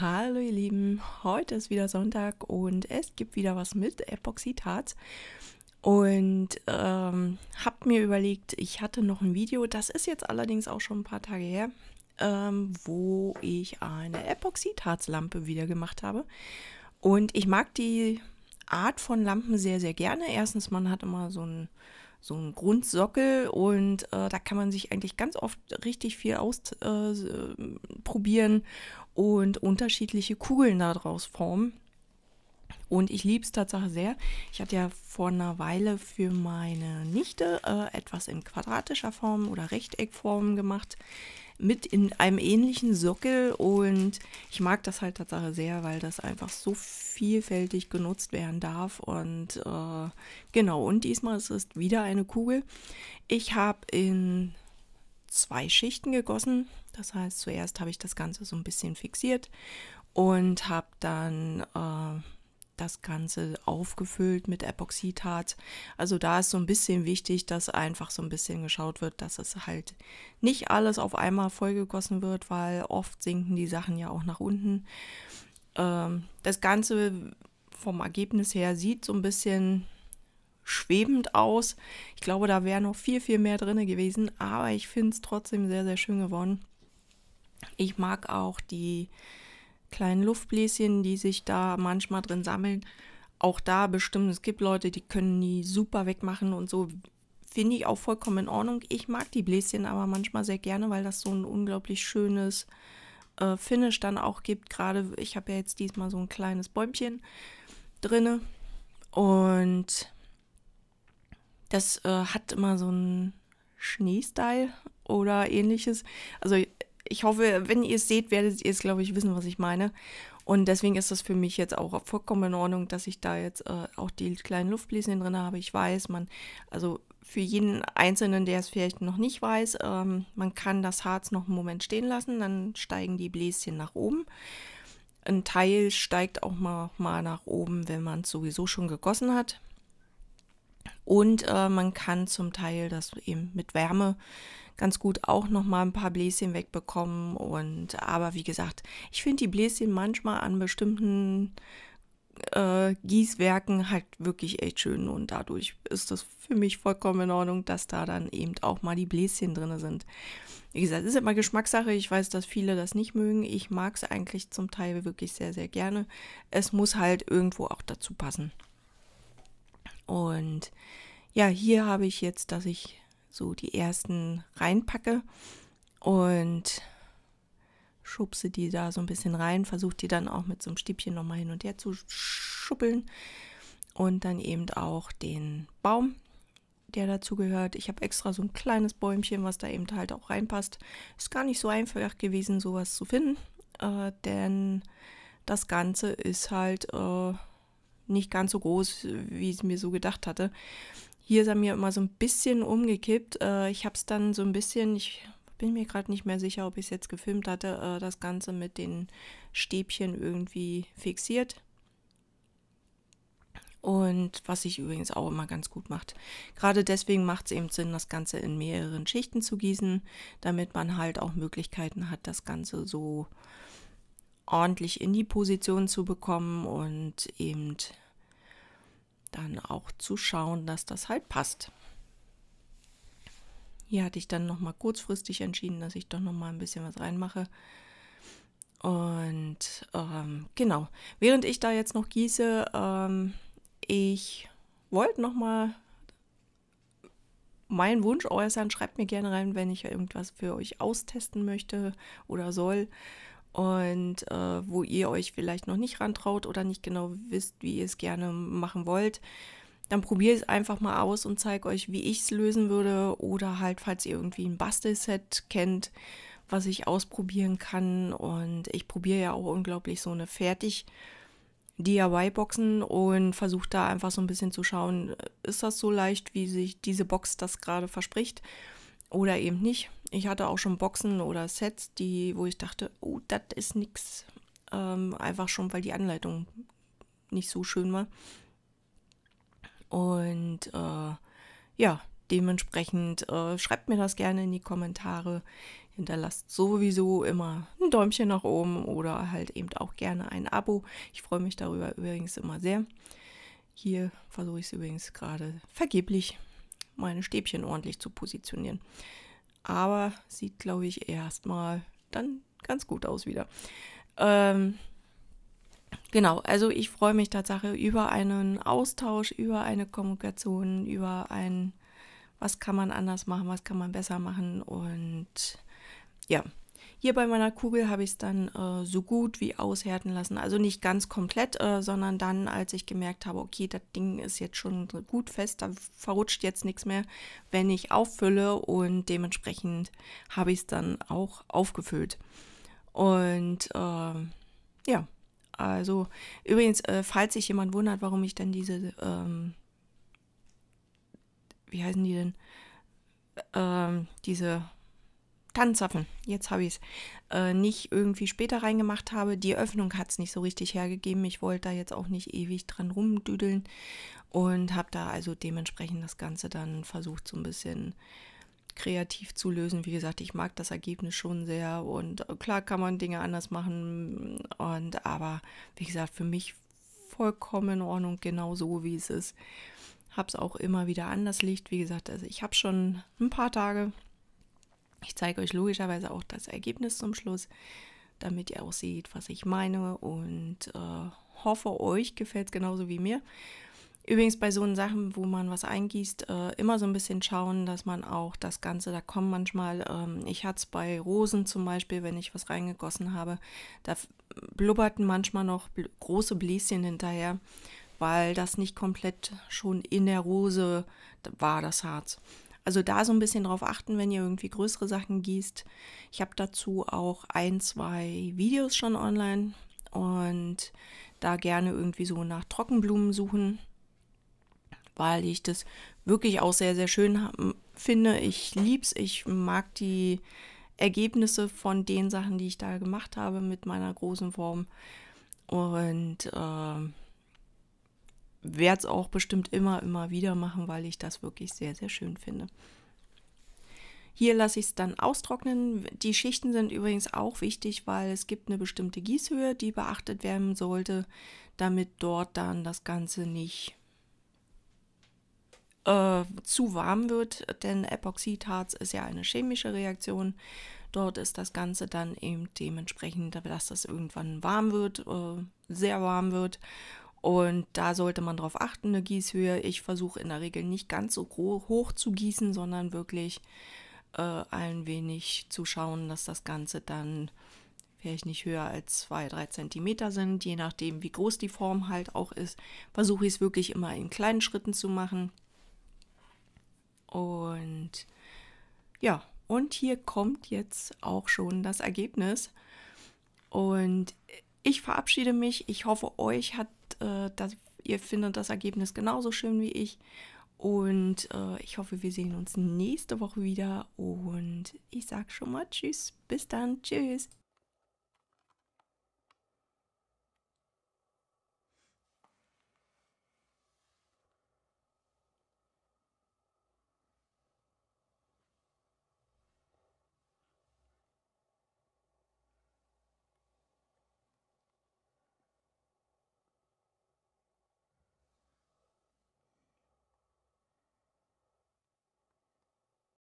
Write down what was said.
Hallo ihr Lieben, heute ist wieder Sonntag und es gibt wieder was mit Epoxidharz. Und ähm, habe mir überlegt, ich hatte noch ein Video, das ist jetzt allerdings auch schon ein paar Tage her, ähm, wo ich eine Epoxidharzlampe wieder gemacht habe. Und ich mag die Art von Lampen sehr, sehr gerne. Erstens, man hat immer so einen so einen Grundsockel und äh, da kann man sich eigentlich ganz oft richtig viel ausprobieren äh, äh und unterschiedliche Kugeln daraus formen. Und ich liebe es tatsächlich sehr. Ich hatte ja vor einer Weile für meine Nichte äh, etwas in quadratischer Form oder Rechteckform gemacht, mit in einem ähnlichen Sockel. Und ich mag das halt tatsächlich sehr, weil das einfach so vielfältig genutzt werden darf. Und äh, genau, und diesmal ist es wieder eine Kugel. Ich habe in zwei Schichten gegossen. Das heißt, zuerst habe ich das Ganze so ein bisschen fixiert und habe dann äh, das Ganze aufgefüllt mit Epoxidharz. Also da ist so ein bisschen wichtig, dass einfach so ein bisschen geschaut wird, dass es halt nicht alles auf einmal vollgegossen wird, weil oft sinken die Sachen ja auch nach unten. Ähm, das Ganze vom Ergebnis her sieht so ein bisschen schwebend aus. Ich glaube, da wäre noch viel, viel mehr drin gewesen, aber ich finde es trotzdem sehr, sehr schön geworden. Ich mag auch die kleinen Luftbläschen, die sich da manchmal drin sammeln. Auch da bestimmt, es gibt Leute, die können die super wegmachen und so. Finde ich auch vollkommen in Ordnung. Ich mag die Bläschen aber manchmal sehr gerne, weil das so ein unglaublich schönes äh, Finish dann auch gibt. Gerade, ich habe ja jetzt diesmal so ein kleines Bäumchen drinne und das äh, hat immer so einen Schneestyle oder ähnliches. Also ich hoffe, wenn ihr es seht, werdet ihr es, glaube ich, wissen, was ich meine. Und deswegen ist das für mich jetzt auch vollkommen in Ordnung, dass ich da jetzt äh, auch die kleinen Luftbläschen drin habe. Ich weiß, man, also für jeden Einzelnen, der es vielleicht noch nicht weiß, ähm, man kann das Harz noch einen Moment stehen lassen, dann steigen die Bläschen nach oben. Ein Teil steigt auch mal, mal nach oben, wenn man es sowieso schon gegossen hat. Und äh, man kann zum Teil das eben mit Wärme ganz gut auch nochmal ein paar Bläschen wegbekommen. Und aber wie gesagt, ich finde die Bläschen manchmal an bestimmten äh, Gießwerken halt wirklich echt schön. Und dadurch ist das für mich vollkommen in Ordnung, dass da dann eben auch mal die Bläschen drin sind. Wie gesagt, ist immer Geschmackssache. Ich weiß, dass viele das nicht mögen. Ich mag es eigentlich zum Teil wirklich sehr, sehr gerne. Es muss halt irgendwo auch dazu passen. Und ja, hier habe ich jetzt, dass ich so die ersten reinpacke und schubse die da so ein bisschen rein, versuche die dann auch mit so einem Stäbchen nochmal hin und her zu schuppeln und dann eben auch den Baum, der dazu gehört. Ich habe extra so ein kleines Bäumchen, was da eben halt auch reinpasst. Ist gar nicht so einfach gewesen, sowas zu finden, äh, denn das Ganze ist halt äh, nicht ganz so groß, wie ich es mir so gedacht hatte. Hier ist er mir immer so ein bisschen umgekippt. Äh, ich habe es dann so ein bisschen, ich bin mir gerade nicht mehr sicher, ob ich es jetzt gefilmt hatte, äh, das Ganze mit den Stäbchen irgendwie fixiert. Und was sich übrigens auch immer ganz gut macht. Gerade deswegen macht es eben Sinn, das Ganze in mehreren Schichten zu gießen, damit man halt auch Möglichkeiten hat, das Ganze so äh, ordentlich in die Position zu bekommen und eben dann auch zu schauen, dass das halt passt. Hier hatte ich dann noch mal kurzfristig entschieden, dass ich doch noch mal ein bisschen was reinmache. Und ähm, genau, während ich da jetzt noch gieße, ähm, ich wollte noch mal meinen Wunsch äußern. Schreibt mir gerne rein, wenn ich irgendwas für euch austesten möchte oder soll und äh, wo ihr euch vielleicht noch nicht rantraut oder nicht genau wisst, wie ihr es gerne machen wollt, dann probiert es einfach mal aus und zeige euch, wie ich es lösen würde oder halt, falls ihr irgendwie ein Bastelset kennt, was ich ausprobieren kann und ich probiere ja auch unglaublich so eine fertig DIY-Boxen und versuche da einfach so ein bisschen zu schauen, ist das so leicht, wie sich diese Box das gerade verspricht oder eben nicht. Ich hatte auch schon Boxen oder Sets, die, wo ich dachte, oh, das ist nix. Ähm, einfach schon, weil die Anleitung nicht so schön war. Und äh, ja, dementsprechend äh, schreibt mir das gerne in die Kommentare. Hinterlasst sowieso immer ein Däumchen nach oben oder halt eben auch gerne ein Abo. Ich freue mich darüber übrigens immer sehr. Hier versuche ich es übrigens gerade vergeblich, meine Stäbchen ordentlich zu positionieren aber sieht, glaube ich, erstmal dann ganz gut aus wieder. Ähm, genau, also ich freue mich tatsächlich über einen Austausch, über eine Kommunikation, über ein, was kann man anders machen, was kann man besser machen und ja, hier bei meiner Kugel habe ich es dann äh, so gut wie aushärten lassen. Also nicht ganz komplett, äh, sondern dann, als ich gemerkt habe, okay, das Ding ist jetzt schon gut fest, da verrutscht jetzt nichts mehr, wenn ich auffülle und dementsprechend habe ich es dann auch aufgefüllt. Und äh, ja, also übrigens, äh, falls sich jemand wundert, warum ich denn diese, ähm, wie heißen die denn, ähm, diese Tannenzapfen, jetzt habe ich es, äh, nicht irgendwie später reingemacht habe. Die Öffnung hat es nicht so richtig hergegeben. Ich wollte da jetzt auch nicht ewig dran rumdüdeln und habe da also dementsprechend das Ganze dann versucht, so ein bisschen kreativ zu lösen. Wie gesagt, ich mag das Ergebnis schon sehr und klar kann man Dinge anders machen und aber wie gesagt, für mich vollkommen in Ordnung, genau so wie es ist. Habe es auch immer wieder anders liegt. Wie gesagt, also ich habe schon ein paar Tage ich zeige euch logischerweise auch das Ergebnis zum Schluss, damit ihr auch seht, was ich meine und äh, hoffe, euch gefällt es genauso wie mir. Übrigens bei so Sachen, wo man was eingießt, äh, immer so ein bisschen schauen, dass man auch das Ganze, da kommen manchmal, ähm, ich hatte es bei Rosen zum Beispiel, wenn ich was reingegossen habe, da blubberten manchmal noch bl große Bläschen hinterher, weil das nicht komplett schon in der Rose war, das Harz. Also da so ein bisschen drauf achten, wenn ihr irgendwie größere Sachen gießt. Ich habe dazu auch ein, zwei Videos schon online und da gerne irgendwie so nach Trockenblumen suchen, weil ich das wirklich auch sehr, sehr schön finde. Ich liebe es, ich mag die Ergebnisse von den Sachen, die ich da gemacht habe mit meiner großen Form. Und äh, werde es auch bestimmt immer, immer wieder machen, weil ich das wirklich sehr, sehr schön finde. Hier lasse ich es dann austrocknen. Die Schichten sind übrigens auch wichtig, weil es gibt eine bestimmte Gießhöhe, die beachtet werden sollte, damit dort dann das Ganze nicht äh, zu warm wird, denn Epoxidharz ist ja eine chemische Reaktion. Dort ist das Ganze dann eben dementsprechend, dass das irgendwann warm wird, äh, sehr warm wird und da sollte man darauf achten, eine Gießhöhe. Ich versuche in der Regel nicht ganz so hoch zu gießen, sondern wirklich äh, ein wenig zu schauen, dass das Ganze dann vielleicht nicht höher als 2, 3 Zentimeter sind, je nachdem, wie groß die Form halt auch ist, versuche ich es wirklich immer in kleinen Schritten zu machen. Und ja, und hier kommt jetzt auch schon das Ergebnis. Und ich verabschiede mich. Ich hoffe, euch hat äh, dass ihr findet das Ergebnis genauso schön wie ich. Und äh, ich hoffe, wir sehen uns nächste Woche wieder. Und ich sage schon mal Tschüss. Bis dann. Tschüss.